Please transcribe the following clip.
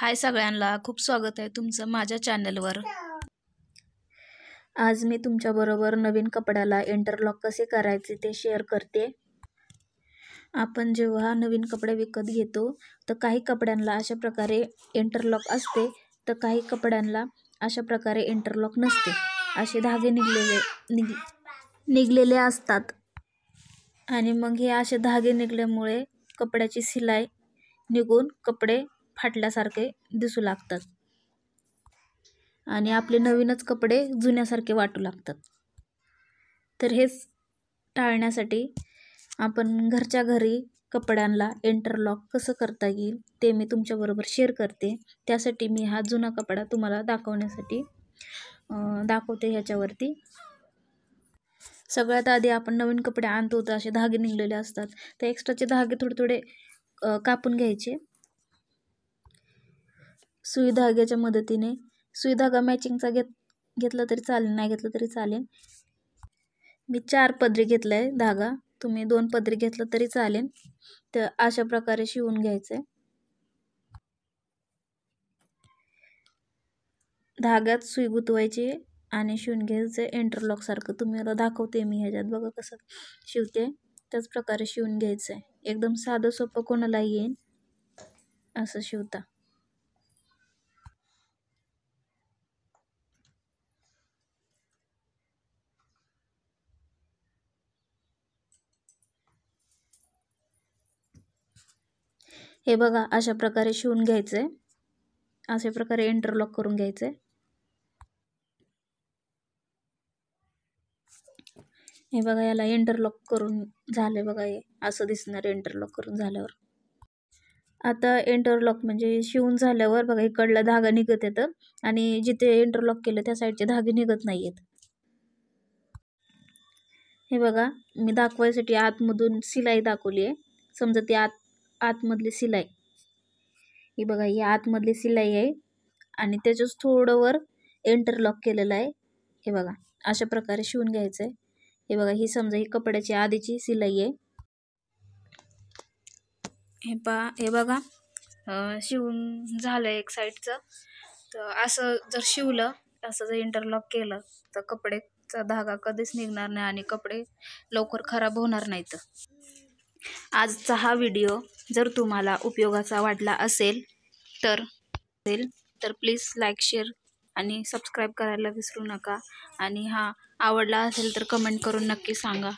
हाय सगळ्यांना खूप स्वागत आहे तुमचं माझ्या चॅनलवर आज मी तुमच्याबरोबर नवीन कपड्याला इंटरलॉक कसे करायचे ते शेअर करते आपण जेव्हा नवीन कपडे विकत घेतो तर काही कपड्यांना अशा प्रकारे इंटरलॉक असते तर काही कपड्यांना अशा प्रकारे इंटरलॉक नसते असे धागे निघलेले निघलेले असतात आणि मग हे असे धागे निघल्यामुळे कपड्याची शिलाई निघून कपडे फाटल्यासारखे दिसू लागतात आणि आपले नवीनच कपडे जुन्यासारखे वाटू लागतात तर हेच टाळण्यासाठी आपण घरच्या घरी कपड्यांना इंटरलॉक कसं करता येईल ते मी तुमच्याबरोबर शेअर करते त्यासाठी मी हा जुना कपडा तुम्हाला दाखवण्यासाठी दाखवते ह्याच्यावरती सगळ्यात आधी आपण नवीन कपडे आणतो तर असे धागे निघलेले असतात तर एक्स्ट्राचे धागे थोडे थोडे कापून घ्यायचे सुई धाग्याच्या मदतीने सुई धागा मॅचिंगचा घेत घेतला तरी चालेल नाही घेतलं तरी चालेल मी चार पदरी घेतला आहे धागा तुम्ही दोन पदरी घेतला तरी चालेल तर अशा प्रकारे शिवून घ्यायचं आहे धाग्यात सुई गुतवायची आणि शिवून घ्यायचं आहे इंटरलॉकसारखं तुम्ही मला दाखवते मी ह्याच्यात बघा कसं शिवते त्याच प्रकारे शिवून घ्यायचं आहे एकदम साधं सोपं कोणाला येईल असं शिवता हे बघा अशा प्रकारे शिवून घ्यायचं आहे अशा प्रकारे इंटरलॉक करून घ्यायचं आहे हे बघा याला इंटरलॉक करून झालं बघा हे असं दिसणार इंटरलॉक करून झाल्यावर आता इंटरलॉक म्हणजे शिवून झाल्यावर बघा इकडला धागा निघत येतं आणि जिथे इंटरलॉक केलं त्या साईडचे धागे निघत नाही आहेत हे बघा मी दाखवायसाठी आतमधून सिलाई दाखवली आहे समजा ती आत आतमधली शिलाई ही बघा ही आतमधली शिलाई आहे आणि त्याच्याच थोडं वर इंटरलॉक केलेलं आहे हे बघा अशा प्रकारे शिवून घ्यायचं आहे हे बघा ही समजा ही कपड्याची आधीची शिलाई आहे हे पा हे बघा शिवून झालं एक साईडचं तर असं जर शिवलं असं जर इंटरलॉक केलं तर कपडेचा धागा कधीच निघणार नाही आणि कपडे लवकर खराब होणार नाहीत आजचा हा व्हिडिओ जर तुम्हाला उपयोगाचा वाटला असेल तर असेल तर प्लीज लाईक शेअर आणि सबस्क्राईब करायला विसरू नका आणि हा आवडला असेल तर कमेंट करून नक्की सांगा